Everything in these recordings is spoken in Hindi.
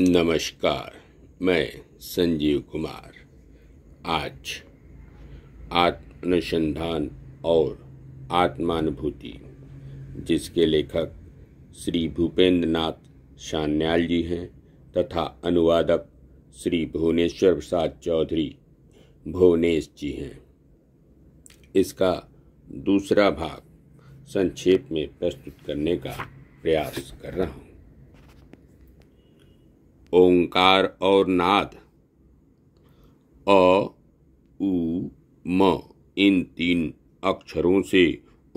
नमस्कार मैं संजीव कुमार आज आत्म अनुसंधान और आत्मानुभूति जिसके लेखक श्री भूपेंद्र नाथ शान्याल जी हैं तथा अनुवादक श्री भुवनेश्वर प्रसाद चौधरी भुवनेश जी हैं इसका दूसरा भाग संक्षेप में प्रस्तुत करने का प्रयास कर रहा हूँ ओंकार और नाद अ उ म इन तीन अक्षरों से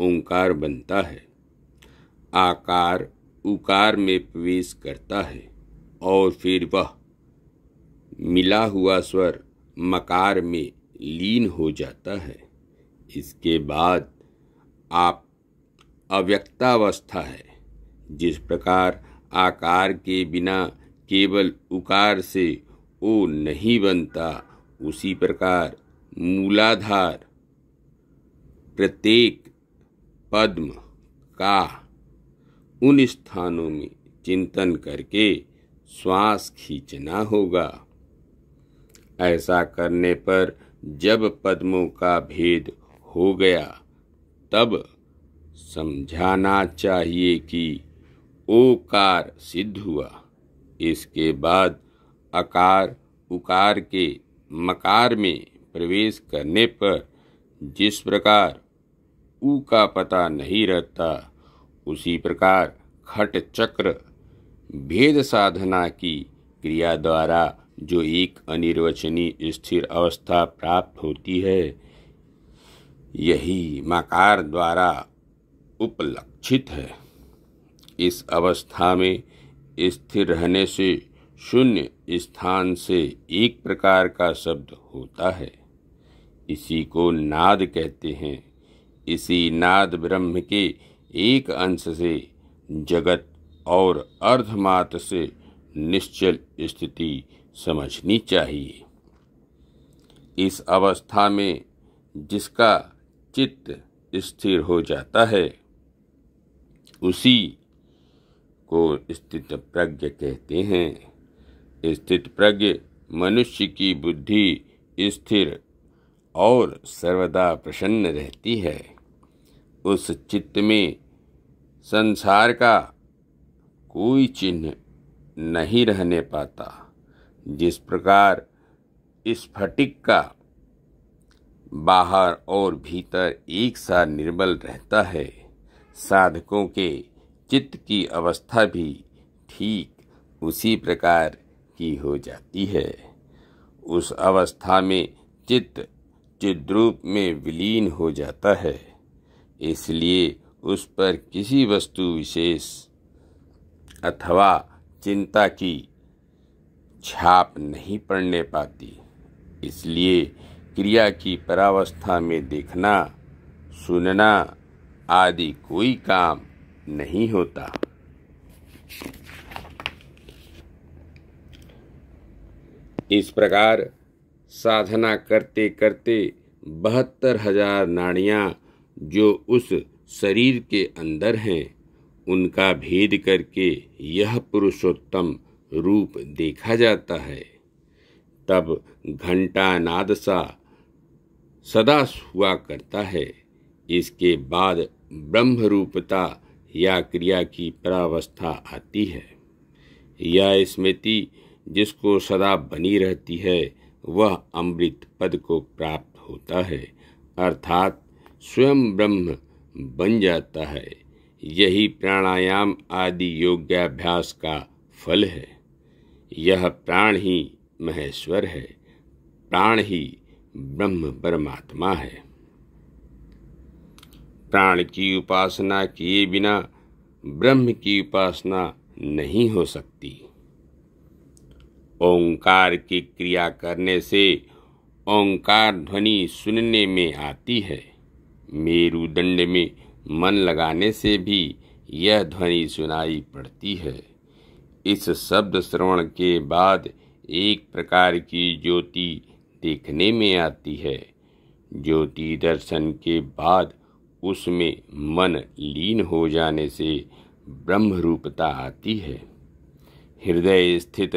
ओंकार बनता है आकार उकार में प्रवेश करता है और फिर वह मिला हुआ स्वर मकार में लीन हो जाता है इसके बाद आप अव्यक्तावस्था है जिस प्रकार आकार के बिना केवल उकार से ओ नहीं बनता उसी प्रकार मूलाधार प्रत्येक पद्म का उन स्थानों में चिंतन करके श्वास खींचना होगा ऐसा करने पर जब पद्मों का भेद हो गया तब समझाना चाहिए कि ओकार सिद्ध हुआ इसके बाद अकार उकार के मकार में प्रवेश करने पर जिस प्रकार ऊ का पता नहीं रहता उसी प्रकार खट चक्र भेद साधना की क्रिया द्वारा जो एक अनिर्वचनीय स्थिर अवस्था प्राप्त होती है यही मकार द्वारा उपलक्षित है इस अवस्था में स्थिर रहने से शून्य स्थान से एक प्रकार का शब्द होता है इसी को नाद कहते हैं इसी नाद ब्रह्म के एक अंश से जगत और अर्धमात्र से निश्चल स्थिति समझनी चाहिए इस अवस्था में जिसका चित्त स्थिर हो जाता है उसी को स्थित प्रज्ञ कहते हैं स्थित प्रज्ञ मनुष्य की बुद्धि स्थिर और सर्वदा प्रसन्न रहती है उस चित्त में संसार का कोई चिन्ह नहीं रहने पाता जिस प्रकार स्फटिक का बाहर और भीतर एक सा निर्बल रहता है साधकों के चित्त की अवस्था भी ठीक उसी प्रकार की हो जाती है उस अवस्था में चित्त चिद्रूप में विलीन हो जाता है इसलिए उस पर किसी वस्तु विशेष अथवा चिंता की छाप नहीं पड़ने पाती इसलिए क्रिया की परावस्था में देखना सुनना आदि कोई काम नहीं होता इस प्रकार साधना करते करते बहत्तर हजार नाड़ियाँ जो उस शरीर के अंदर हैं उनका भेद करके यह पुरुषोत्तम रूप देखा जाता है तब घंटा नाद सा सदा हुआ करता है इसके बाद ब्रह्म रूपता या क्रिया की प्रावस्था आती है या स्मृति जिसको सदा बनी रहती है वह अमृत पद को प्राप्त होता है अर्थात स्वयं ब्रह्म बन जाता है यही प्राणायाम आदि योग्याभ्यास का फल है यह प्राण ही महेश्वर है प्राण ही ब्रह्म परमात्मा है प्राण की उपासना किए बिना ब्रह्म की उपासना नहीं हो सकती ओंकार की क्रिया करने से ओंकार ध्वनि सुनने में आती है मेरुदंड में मन लगाने से भी यह ध्वनि सुनाई पड़ती है इस शब्द श्रवण के बाद एक प्रकार की ज्योति देखने में आती है ज्योति दर्शन के बाद उसमें मन लीन हो जाने से ब्रह्म रूपता आती है हृदय स्थित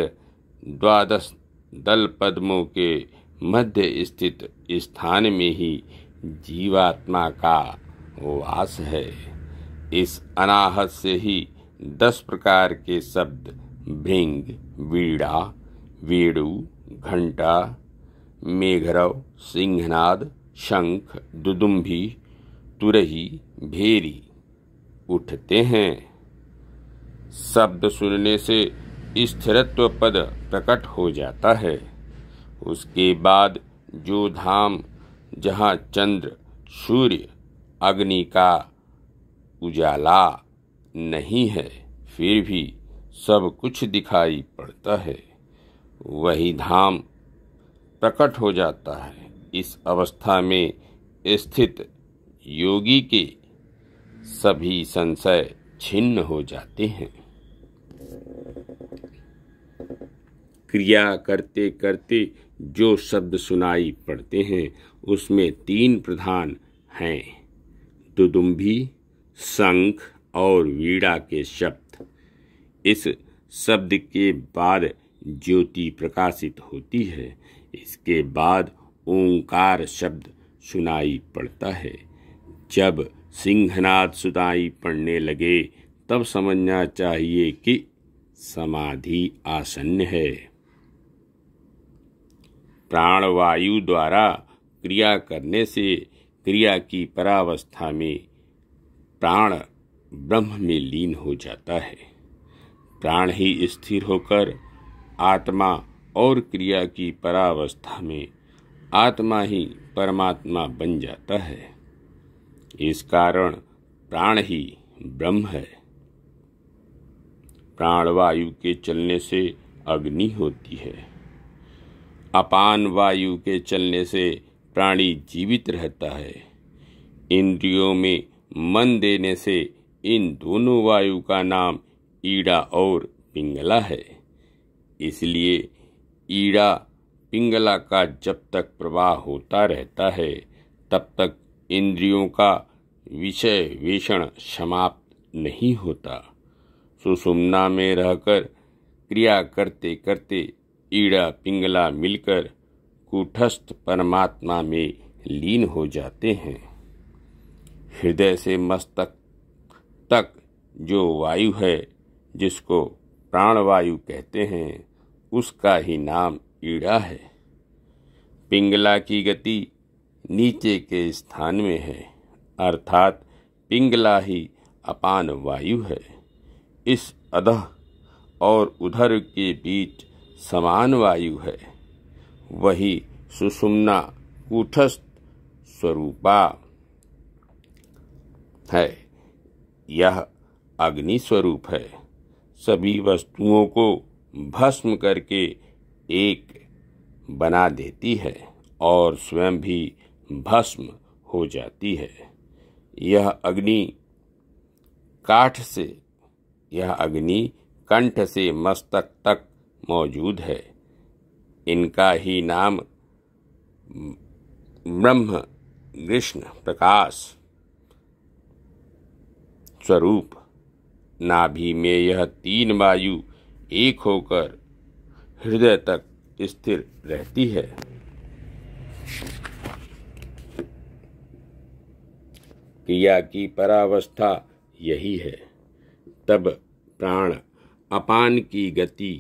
द्वादश दल पद्मों के मध्य स्थित स्थान में ही जीवात्मा का वास है इस अनाहत से ही दस प्रकार के शब्द भृंग वीड़ा वेणु घंटा मेघरव सिंहनाद शंख दुदुम्भी तुरही भेरी उठते हैं शब्द सुनने से स्थिरत्व पद प्रकट हो जाता है उसके बाद जो धाम जहाँ चंद्र सूर्य अग्नि का उजाला नहीं है फिर भी सब कुछ दिखाई पड़ता है वही धाम प्रकट हो जाता है इस अवस्था में स्थित योगी के सभी संशय छिन्न हो जाते हैं क्रिया करते करते जो शब्द सुनाई पड़ते हैं उसमें तीन प्रधान हैं दुदुम्भी शंख और वीड़ा के शब्द इस शब्द के बाद ज्योति प्रकाशित होती है इसके बाद ओंकार शब्द सुनाई पड़ता है जब सिंहनाद सुताई पढ़ने लगे तब समझना चाहिए कि समाधि आसन्न है प्राणवायु द्वारा क्रिया करने से क्रिया की परावस्था में प्राण ब्रह्म में लीन हो जाता है प्राण ही स्थिर होकर आत्मा और क्रिया की परावस्था में आत्मा ही परमात्मा बन जाता है इस कारण प्राण ही ब्रह्म है प्राणवायु के चलने से अग्नि होती है अपान वायु के चलने से प्राणी जीवित रहता है इंद्रियों में मन देने से इन दोनों वायु का नाम ईड़ा और पिंगला है इसलिए ईड़ा पिंगला का जब तक प्रवाह होता रहता है तब तक इंद्रियों का विषय वेषण समाप्त नहीं होता सुषुम्ना में रहकर क्रिया करते करते ईड़ा पिंगला मिलकर कुठस्थ परमात्मा में लीन हो जाते हैं हृदय से मस्तक तक जो वायु है जिसको प्राणवायु कहते हैं उसका ही नाम ईड़ा है पिंगला की गति नीचे के स्थान में है अर्थात पिंगला ही अपान वायु है इस अध और उधर के बीच समान वायु है वही सुषुम्ना कूठस्थ स्वरूपा है यह अग्नि स्वरूप है सभी वस्तुओं को भस्म करके एक बना देती है और स्वयं भी भस्म हो जाती है यह अग्नि काठ से यह अग्नि कंठ से मस्तक तक मौजूद है इनका ही नाम ब्रह्म कृष्ण प्रकाश स्वरूप नाभि में यह तीन वायु एक होकर हृदय तक स्थिर रहती है क्रिया की परावस्था यही है तब प्राण अपान की गति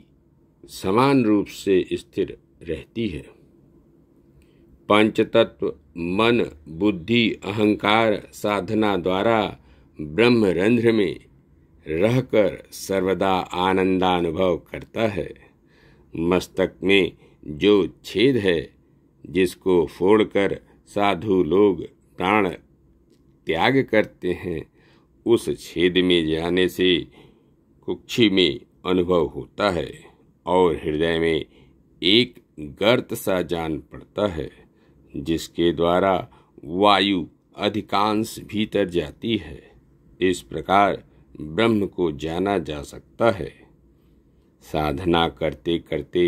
समान रूप से स्थिर रहती है पंचतत्व मन बुद्धि अहंकार साधना द्वारा ब्रह्मरंध्र में रहकर सर्वदा आनंदानुभव करता है मस्तक में जो छेद है जिसको फोड़कर साधु लोग प्राण त्याग करते हैं उस छेद में जाने से कुक्षी में अनुभव होता है और हृदय में एक गर्त सा जान पड़ता है जिसके द्वारा वायु अधिकांश भीतर जाती है इस प्रकार ब्रह्म को जाना जा सकता है साधना करते करते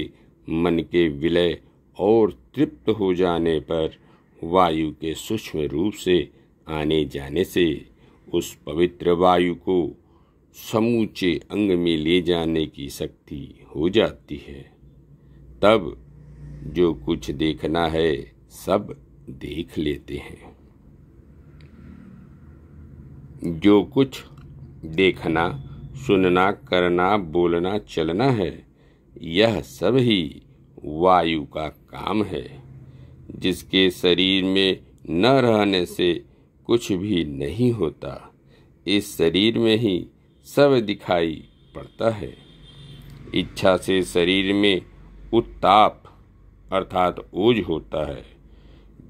मन के विलय और तृप्त हो जाने पर वायु के सूक्ष्म रूप से आने जाने से उस पवित्र वायु को समूचे अंग में ले जाने की शक्ति हो जाती है तब जो कुछ देखना है सब देख लेते हैं जो कुछ देखना सुनना करना बोलना चलना है यह सब ही वायु का काम है जिसके शरीर में न रहने से कुछ भी नहीं होता इस शरीर में ही सब दिखाई पड़ता है इच्छा से शरीर में उत्ताप अर्थात ओझ होता है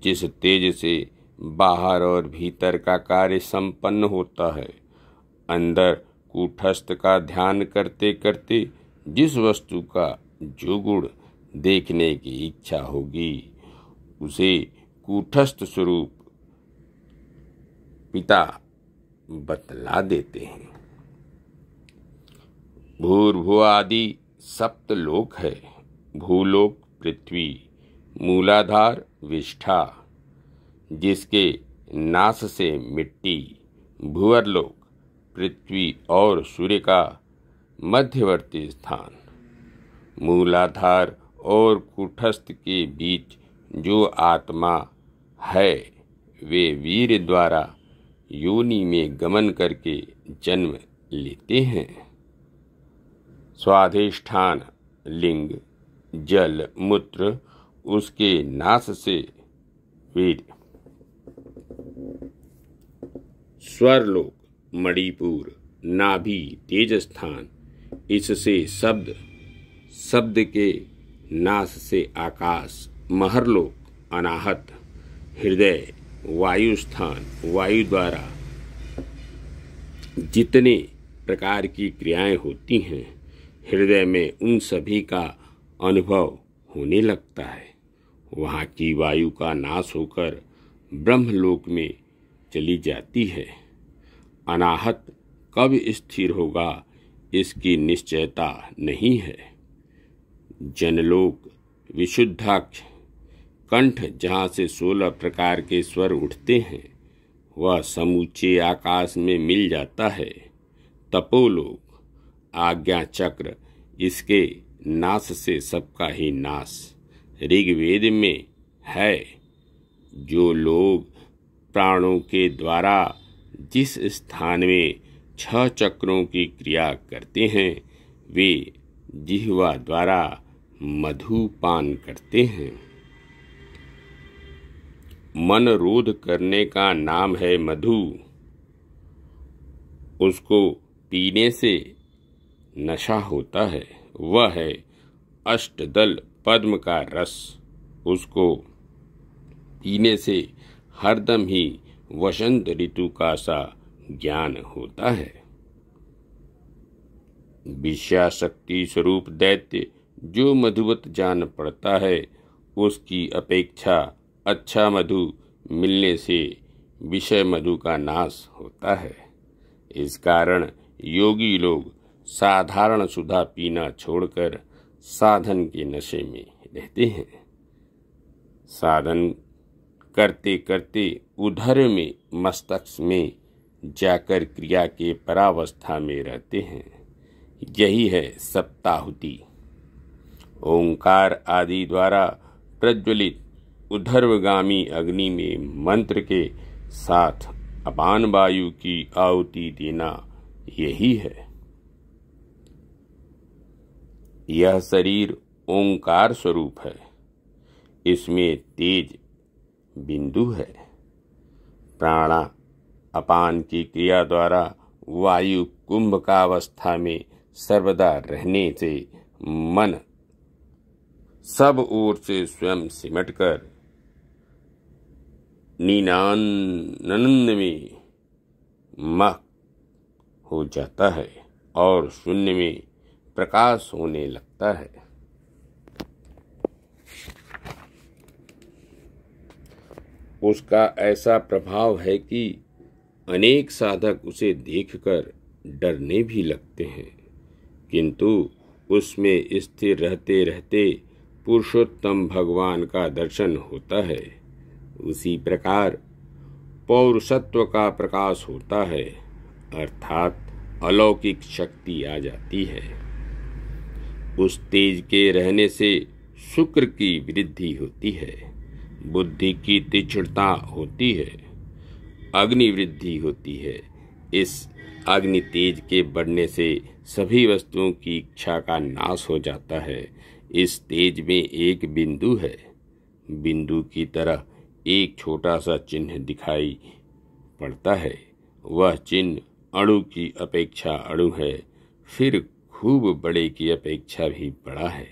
जिस तेज से बाहर और भीतर का कार्य संपन्न होता है अंदर कुठस्थ का ध्यान करते करते जिस वस्तु का जो गुण देखने की इच्छा होगी उसे कुठस्थ स्वरूप पिता बतला देते हैं भूर्भुआ आदि सप्तलोक है भूलोक पृथ्वी मूलाधार विष्ठा जिसके नाश से मिट्टी भूअरलोक पृथ्वी और सूर्य का मध्यवर्ती स्थान मूलाधार और कुठस्थ के बीच जो आत्मा है वे वीर द्वारा योनि में गमन करके जन्म लेते हैं स्वाधिष्ठान लिंग जल मूत्र उसके नाश से वीर स्वरलोक मणिपुर नाभि तेजस्थान इससे शब्द शब्द के नाश से आकाश महरलोक अनाहत हृदय वायु स्थान वायु द्वारा जितने प्रकार की क्रियाएं होती हैं हृदय में उन सभी का अनुभव होने लगता है वहाँ की वायु का नाश होकर ब्रह्मलोक में चली जाती है अनाहत कब स्थिर होगा इसकी निश्चयता नहीं है जनलोक विशुद्धाक्ष कंठ जहाँ से सोलह प्रकार के स्वर उठते हैं वह समूचे आकाश में मिल जाता है तपोलोक आज्ञा चक्र इसके नाश से सबका ही नाश ऋग्वेद में है जो लोग प्राणों के द्वारा जिस स्थान में छह चक्रों की क्रिया करते हैं वे जिहवा द्वारा मधुपान करते हैं मन रोध करने का नाम है मधु उसको पीने से नशा होता है वह है अष्टदल पद्म का रस उसको पीने से हरदम ही वसंत ऋतु का सा ज्ञान होता है विषयाशक्ति स्वरूप दैत्य जो मधुवत जान पड़ता है उसकी अपेक्षा अच्छा मधु मिलने से विषय मधु का नाश होता है इस कारण योगी लोग साधारण सुधा पीना छोड़कर साधन के नशे में रहते हैं साधन करते करते उधर में मस्तक्ष में जाकर क्रिया के परावस्था में रहते हैं यही है सप्ताहुति ओंकार आदि द्वारा प्रज्वलित उधर्वगामी अग्नि में मंत्र के साथ अपान वायु की आहुति देना यही है यह शरीर ओंकार स्वरूप है इसमें तेज बिंदु है प्राणा अपान की क्रिया द्वारा वायु कुंभ का अवस्था में सर्वदा रहने से मन सब ओर से स्वयं सिमटकर नीनानंद में म हो जाता है और शून्य में प्रकाश होने लगता है उसका ऐसा प्रभाव है कि अनेक साधक उसे देखकर डरने भी लगते हैं किंतु उसमें स्थिर रहते रहते पुरुषोत्तम भगवान का दर्शन होता है उसी प्रकार पौरुषत्व का प्रकाश होता है अर्थात अलौकिक शक्ति आ जाती है उस तेज के रहने से शुक्र की वृद्धि होती है बुद्धि की तीक्ष्णता होती है अग्नि वृद्धि होती है इस अग्नि तेज के बढ़ने से सभी वस्तुओं की इच्छा का नाश हो जाता है इस तेज में एक बिंदु है बिंदु की तरह एक छोटा सा चिन्ह दिखाई पड़ता है वह चिन्ह अणु की अपेक्षा अणु है फिर खूब बड़े की अपेक्षा भी बड़ा है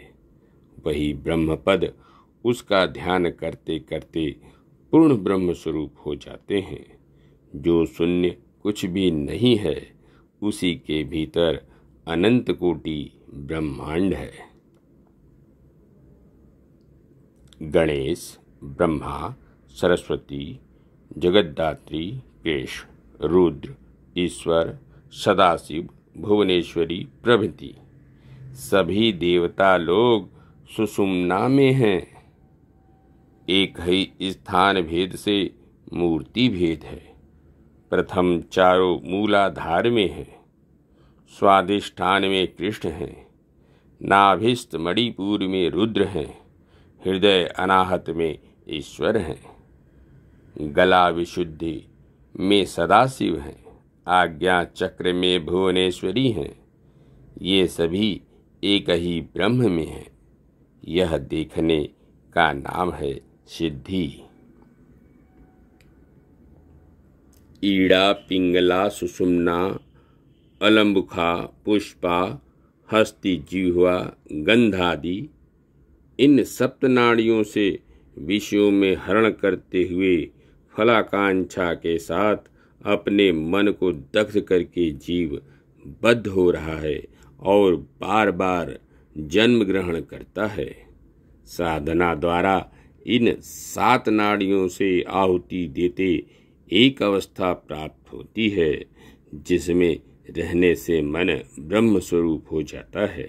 वही ब्रह्मपद उसका ध्यान करते करते पूर्ण ब्रह्म स्वरूप हो जाते हैं जो शून्य कुछ भी नहीं है उसी के भीतर अनंत कोटि ब्रह्मांड है गणेश ब्रह्मा सरस्वती जगद्दात्री केश रुद्र ईश्वर सदाशिव भुवनेश्वरी प्रभृति सभी देवता लोग सुषुम्ना में हैं एक ही स्थान भेद से मूर्ति भेद है प्रथम चारों मूलाधार में है स्वादिष्ठान में कृष्ण हैं नाभिस्त मणिपुर में रुद्र हैं हृदय अनाहत में ईश्वर हैं गला विशुद्धि में सदाशिव हैं आज्ञा चक्र में भुवनेश्वरी हैं ये सभी एक ही ब्रह्म में हैं यह देखने का नाम है सिद्धि ईड़ा पिंगला सुषुम्ना अलम्बुखा पुष्पा हस्ती जीवा गंधादि इन सप्त नाड़ियों से विषयों में हरण करते हुए फलाकांक्षा के साथ अपने मन को दग्ध करके जीव बद्ध हो रहा है और बार बार जन्म ग्रहण करता है साधना द्वारा इन सात नाड़ियों से आहुति देते एक अवस्था प्राप्त होती है जिसमें रहने से मन ब्रह्म स्वरूप हो जाता है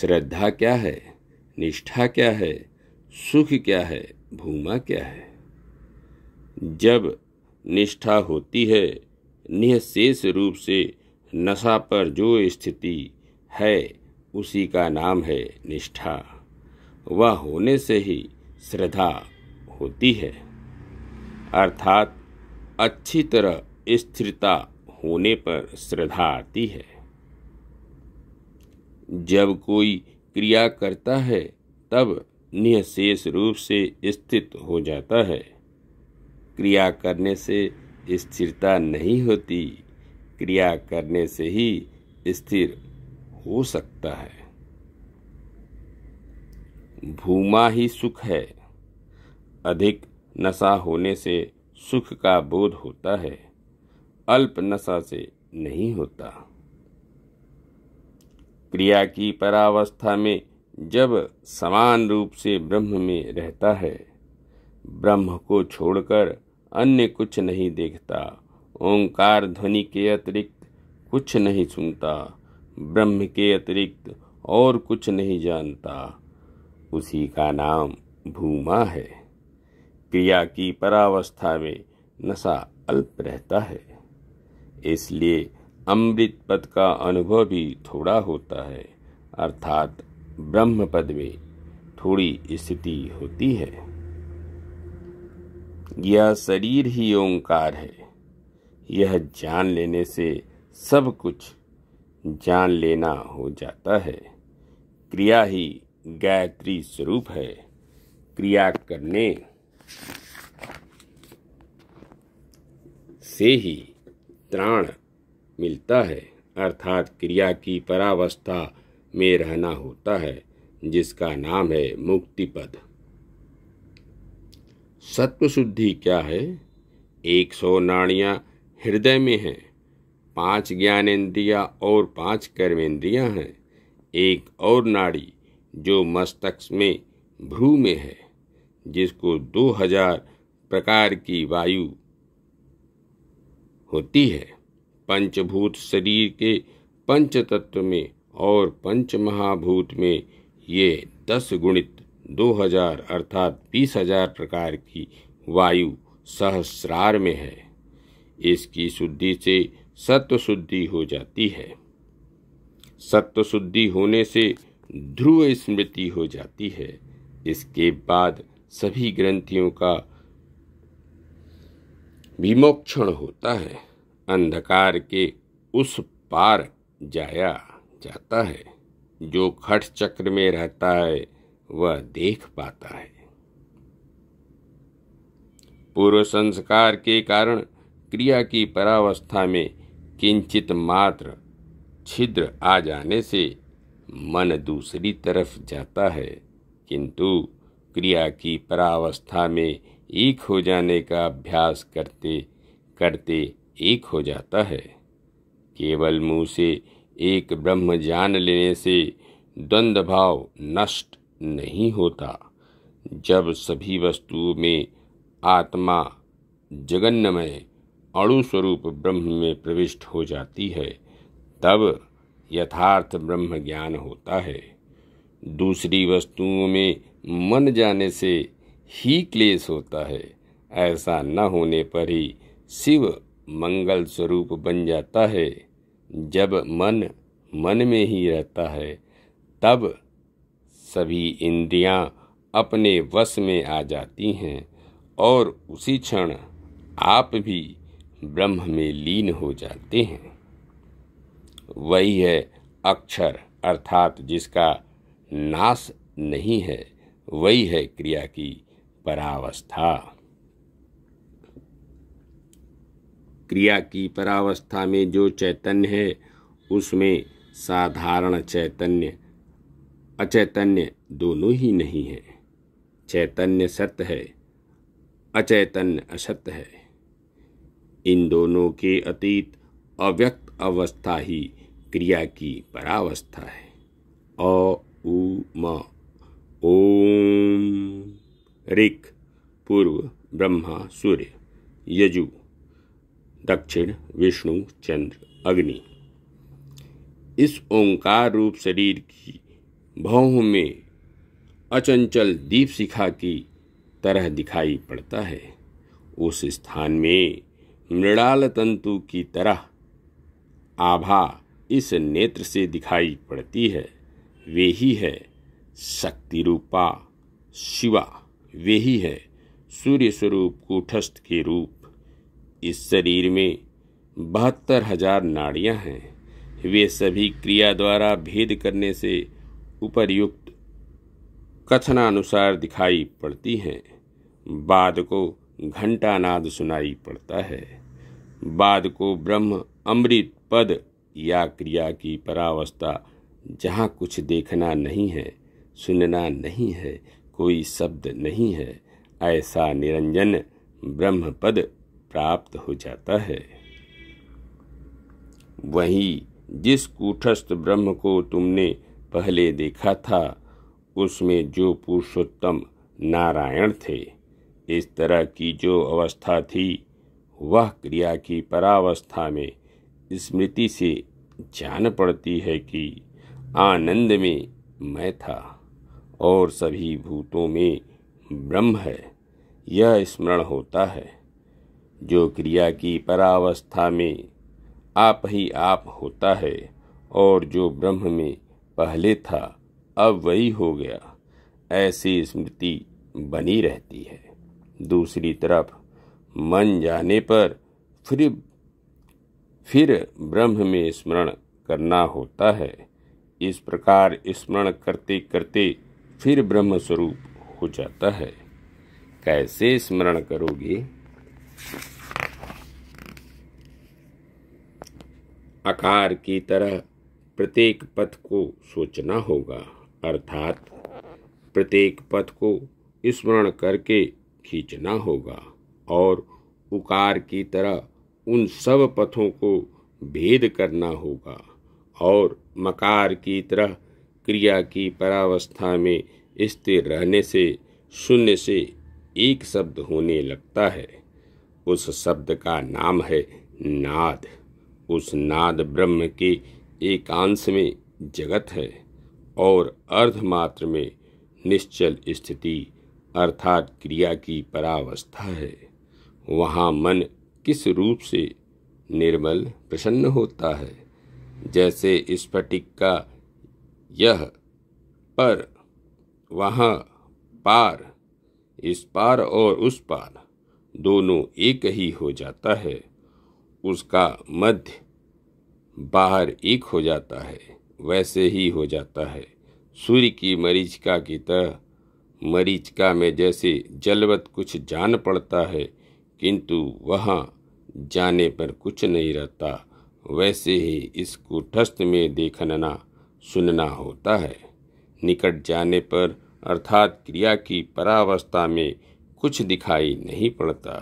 श्रद्धा क्या है निष्ठा क्या है सुख क्या है भूमा क्या है जब निष्ठा होती है निःशेष रूप से नशा पर जो स्थिति है उसी का नाम है निष्ठा वह होने से ही श्रद्धा होती है अर्थात अच्छी तरह स्थिरता होने पर श्रद्धा आती है जब कोई क्रिया करता है तब निःशेष रूप से स्थित हो जाता है क्रिया करने से स्थिरता नहीं होती क्रिया करने से ही स्थिर हो सकता है भूमा ही सुख है अधिक नशा होने से सुख का बोध होता है अल्प नशा से नहीं होता क्रिया की परावस्था में जब समान रूप से ब्रह्म में रहता है ब्रह्म को छोड़कर अन्य कुछ नहीं देखता ओंकार ध्वनि के अतिरिक्त कुछ नहीं सुनता ब्रह्म के अतिरिक्त और कुछ नहीं जानता उसी का नाम भूमा है क्रिया की परावस्था में नशा अल्प रहता है इसलिए अमृत पद का अनुभव भी थोड़ा होता है अर्थात ब्रह्म पद में थोड़ी स्थिति होती है यह शरीर ही ओंकार है यह जान लेने से सब कुछ जान लेना हो जाता है क्रिया ही गायत्री स्वरूप है क्रिया करने से ही त्राण मिलता है अर्थात क्रिया की परावस्था में रहना होता है जिसका नाम है मुक्ति पद सत्व शुद्धि क्या है एक सौ नाड़ियाँ हृदय में हैं पांच ज्ञानेन्द्रिया और पांच कर्मेंद्रिया हैं एक और नाड़ी जो मस्तक में भ्रू में है जिसको दो हजार प्रकार की वायु होती है पंचभूत शरीर के पंच तत्व में और पंच महाभूत में ये दस गुणित दो हजार अर्थात बीस हजार प्रकार की वायु सहस्रार में है इसकी शुद्धि से सत्व शुद्धि हो जाती है सत्व शुद्धि होने से ध्रुव स्मृति हो जाती है इसके बाद सभी ग्रंथियों का विमोक्षण होता है अंधकार के उस पार जाया जाता है जो खट चक्र में रहता है वह देख पाता है पूर्व संस्कार के कारण क्रिया की परावस्था में किंचित मात्र छिद्र आ जाने से मन दूसरी तरफ जाता है किंतु क्रिया की परावस्था में एक हो जाने का अभ्यास करते करते एक हो जाता है केवल मुंह से एक ब्रह्म जान लेने से द्वंद्व भाव नष्ट नहीं होता जब सभी वस्तुओं में आत्मा जगन्नमय अणुस्वरूप ब्रह्म में प्रविष्ट हो जाती है तब यथार्थ ब्रह्म ज्ञान होता है दूसरी वस्तुओं में मन जाने से ही क्लेश होता है ऐसा न होने पर ही शिव मंगल स्वरूप बन जाता है जब मन मन में ही रहता है तब सभी इंद्रियां अपने वश में आ जाती हैं और उसी क्षण आप भी ब्रह्म में लीन हो जाते हैं वही है अक्षर अर्थात जिसका नाश नहीं है वही है क्रिया की परावस्था क्रिया की परावस्था में जो चैतन्य है उसमें साधारण चैतन्य अचैतन्य दोनों ही नहीं है चैतन्य सत्य है अचैतन्य असत्य है इन दोनों के अतीत अव्यक्त अवस्था ही क्रिया की परावस्था है अ उ म ओम ऋक पूर्व ब्रह्मा सूर्य यजु दक्षिण विष्णु चंद्र अग्नि इस ओंकार रूप शरीर की भौह में अचंचल दीप शिखा की तरह दिखाई पड़ता है उस स्थान में मृणाल तंतु की तरह आभा इस नेत्र से दिखाई पड़ती है वे ही है शक्ति रूपा शिवा वे ही है सूर्य स्वरूप कूठस्थ के रूप इस शरीर में बहत्तर हजार नाड़ियाँ हैं वे सभी क्रिया द्वारा भेद करने से उपर्युक्त कथनानुसार दिखाई पड़ती हैं बाद को घंटा नाद सुनाई पड़ता है बाद को ब्रह्म अमृत पद या क्रिया की परावस्था जहाँ कुछ देखना नहीं है सुनना नहीं है कोई शब्द नहीं है ऐसा निरंजन ब्रह्म पद प्राप्त हो जाता है वही जिस कूठस्थ ब्रह्म को तुमने पहले देखा था उसमें जो पुरुषोत्तम नारायण थे इस तरह की जो अवस्था थी वह क्रिया की परावस्था में स्मृति से जान पड़ती है कि आनंद में मैं था और सभी भूतों में ब्रह्म है यह स्मरण होता है जो क्रिया की परावस्था में आप ही आप होता है और जो ब्रह्म में पहले था अब वही हो गया ऐसी स्मृति बनी रहती है दूसरी तरफ मन जाने पर फिर फिर ब्रह्म में स्मरण करना होता है इस प्रकार स्मरण करते करते फिर ब्रह्म स्वरूप हो जाता है कैसे स्मरण करोगे आकार की तरह प्रत्येक पथ को सोचना होगा अर्थात प्रत्येक पथ को स्मरण करके खींचना होगा और उकार की तरह उन सब पथों को भेद करना होगा और मकार की तरह क्रिया की परावस्था में स्थिर रहने से शून्य से एक शब्द होने लगता है उस शब्द का नाम है नाद उस नाद ब्रह्म के एकांश में जगत है और अर्धमात्र में निश्चल स्थिति अर्थात क्रिया की परावस्था है वहाँ मन किस रूप से निर्मल प्रसन्न होता है जैसे स्फटिक का यह पर वहाँ पार इस पार और उस पार दोनों एक ही हो जाता है उसका मध्य बाहर एक हो जाता है वैसे ही हो जाता है सूर्य की मरीचिका की तरह मरीचिका में जैसे जलवत कुछ जान पड़ता है किंतु वहाँ जाने पर कुछ नहीं रहता वैसे ही इसको ठस्त में देखना सुनना होता है निकट जाने पर अर्थात क्रिया की परावस्था में कुछ दिखाई नहीं पड़ता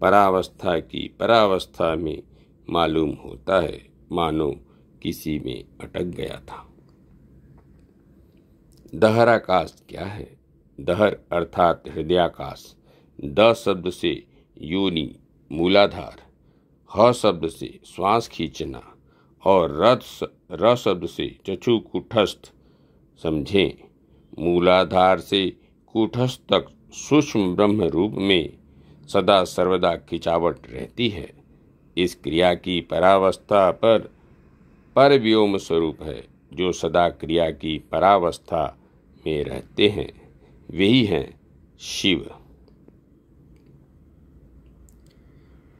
परावस्था की परावस्था में मालूम होता है मानो किसी में अटक गया था दहराकाश क्या है दहर अर्थात हृदयाकाश द शब्द से योनि मूलाधार ह शब्द से श्वास खींचना और रथ र शब्द से चचु कुठस्थ समझें मूलाधार से कुठस्थ तक सूक्ष्म ब्रह्म रूप में सदा सर्वदा खिंचावट रहती है इस क्रिया की परावस्था पर पर व्योम स्वरूप है जो सदा क्रिया की परावस्था में रहते हैं वही हैं शिव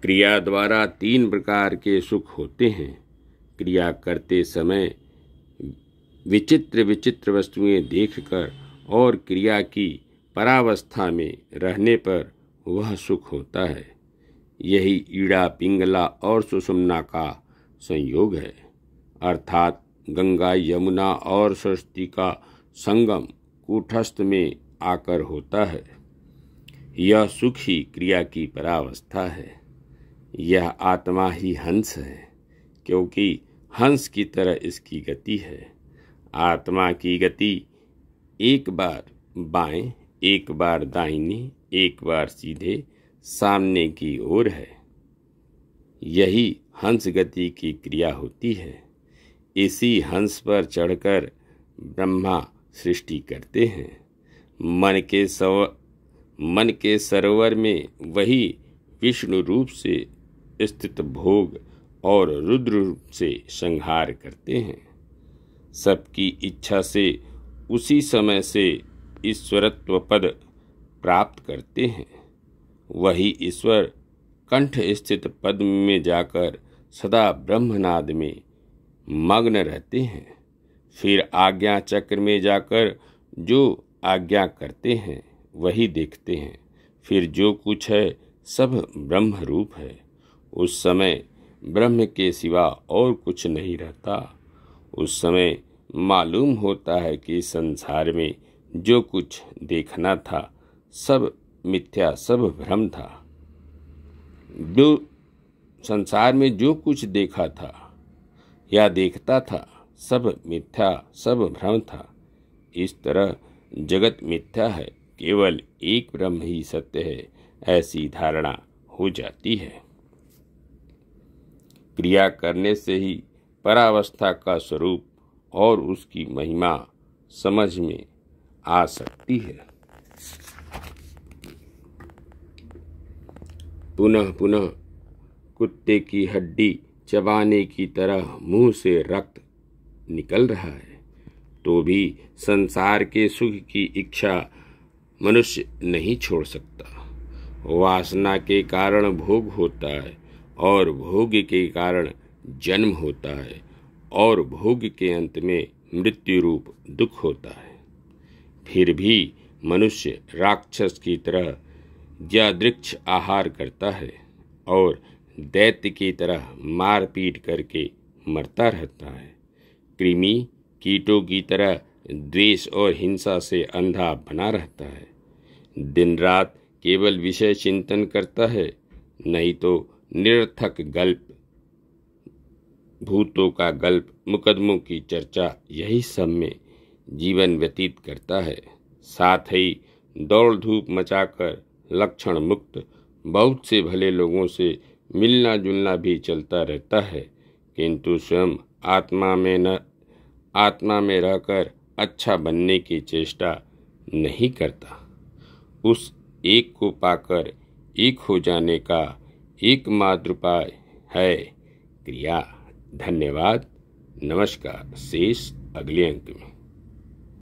क्रिया द्वारा तीन प्रकार के सुख होते हैं क्रिया करते समय विचित्र विचित्र वस्तुएं देखकर और क्रिया की परावस्था में रहने पर वह सुख होता है यही ईड़ा पिंगला और सुषुमना का संयोग है अर्थात गंगा यमुना और सरस्वती का संगम कूठस्थ में आकर होता है यह सुख ही क्रिया की परावस्था है यह आत्मा ही हंस है क्योंकि हंस की तरह इसकी गति है आत्मा की गति एक बार बाएं एक बार दाहिने एक बार सीधे सामने की ओर है यही हंस गति की क्रिया होती है इसी हंस पर चढ़कर ब्रह्मा सृष्टि करते हैं मन के सव मन के सरोवर में वही विष्णु रूप से स्थित भोग और रुद्र रूप से संहार करते हैं सबकी इच्छा से उसी समय से ईश्वरत्व पद प्राप्त करते हैं वही ईश्वर कंठ स्थित पद में जाकर सदा ब्रह्मनाद में मग्न रहते हैं फिर आज्ञा चक्र में जाकर जो आज्ञा करते हैं वही देखते हैं फिर जो कुछ है सब ब्रह्म रूप है उस समय ब्रह्म के सिवा और कुछ नहीं रहता उस समय मालूम होता है कि संसार में जो कुछ देखना था सब मिथ्या सब भ्रम था जो संसार में जो कुछ देखा था या देखता था सब मिथ्या सब भ्रम था इस तरह जगत मिथ्या है केवल एक ब्रह्म ही सत्य है ऐसी धारणा हो जाती है क्रिया करने से ही परावस्था का स्वरूप और उसकी महिमा समझ में आ सकती है पुनः पुनः कुत्ते की हड्डी चबाने की तरह मुंह से रक्त निकल रहा है तो भी संसार के सुख की इच्छा मनुष्य नहीं छोड़ सकता वासना के कारण भोग होता है और भोग के कारण जन्म होता है और भोग के अंत में मृत्यु रूप दुख होता है फिर भी मनुष्य राक्षस की तरह ज्यादृक्ष आहार करता है और दैत्य की तरह मार पीट करके मरता रहता है कृमि कीटों की तरह द्वेष और हिंसा से अंधा बना रहता है दिन रात केवल विषय चिंतन करता है नहीं तो निरर्थक गल्प भूतों का गल्प मुकदमों की चर्चा यही सब में जीवन व्यतीत करता है साथ ही दौड़ धूप मचाकर लक्षण मुक्त बहुत से भले लोगों से मिलना जुलना भी चलता रहता है किंतु स्वयं आत्मा में न आत्मा में रहकर अच्छा बनने की चेष्टा नहीं करता उस एक को पाकर एक हो जाने का एकमात्र उपाय है क्रिया धन्यवाद नमस्कार शेष अगले अंक में